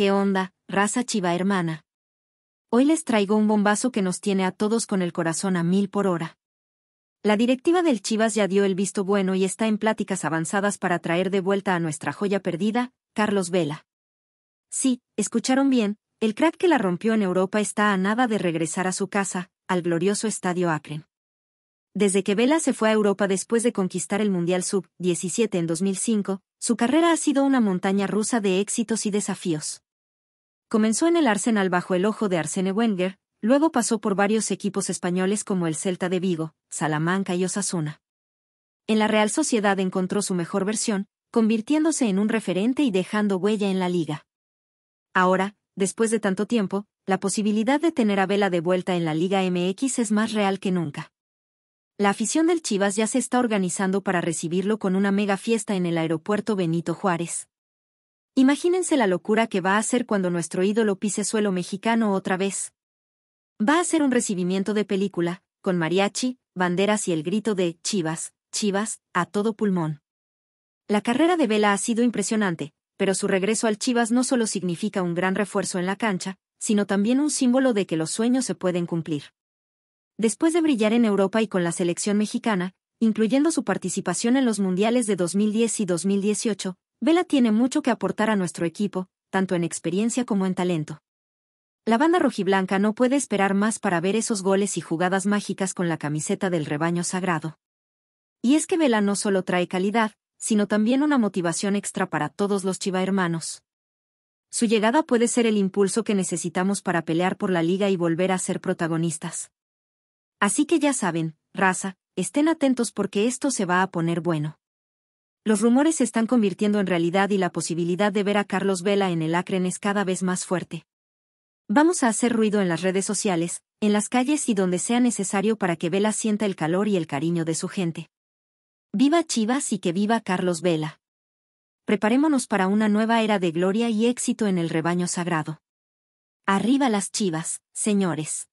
¿Qué onda, raza chiva hermana? Hoy les traigo un bombazo que nos tiene a todos con el corazón a mil por hora. La directiva del Chivas ya dio el visto bueno y está en pláticas avanzadas para traer de vuelta a nuestra joya perdida, Carlos Vela. Sí, escucharon bien, el crack que la rompió en Europa está a nada de regresar a su casa, al glorioso Estadio Akron. Desde que Vela se fue a Europa después de conquistar el Mundial Sub-17 en 2005, su carrera ha sido una montaña rusa de éxitos y desafíos. Comenzó en el Arsenal bajo el ojo de Arsene Wenger, luego pasó por varios equipos españoles como el Celta de Vigo, Salamanca y Osasuna. En la Real Sociedad encontró su mejor versión, convirtiéndose en un referente y dejando huella en la liga. Ahora, después de tanto tiempo, la posibilidad de tener a Vela de vuelta en la Liga MX es más real que nunca. La afición del Chivas ya se está organizando para recibirlo con una mega fiesta en el aeropuerto Benito Juárez. Imagínense la locura que va a hacer cuando nuestro ídolo pise suelo mexicano otra vez. Va a ser un recibimiento de película, con mariachi, banderas y el grito de Chivas, Chivas, a todo pulmón. La carrera de Vela ha sido impresionante, pero su regreso al Chivas no solo significa un gran refuerzo en la cancha, sino también un símbolo de que los sueños se pueden cumplir. Después de brillar en Europa y con la selección mexicana, incluyendo su participación en los Mundiales de 2010 y 2018, Vela tiene mucho que aportar a nuestro equipo, tanto en experiencia como en talento. La banda rojiblanca no puede esperar más para ver esos goles y jugadas mágicas con la camiseta del rebaño sagrado. Y es que Vela no solo trae calidad, sino también una motivación extra para todos los Chiva hermanos. Su llegada puede ser el impulso que necesitamos para pelear por la liga y volver a ser protagonistas. Así que ya saben, raza, estén atentos porque esto se va a poner bueno. Los rumores se están convirtiendo en realidad y la posibilidad de ver a Carlos Vela en el Acre es cada vez más fuerte. Vamos a hacer ruido en las redes sociales, en las calles y donde sea necesario para que Vela sienta el calor y el cariño de su gente. Viva Chivas y que viva Carlos Vela. Preparémonos para una nueva era de gloria y éxito en el rebaño sagrado. Arriba las Chivas, señores.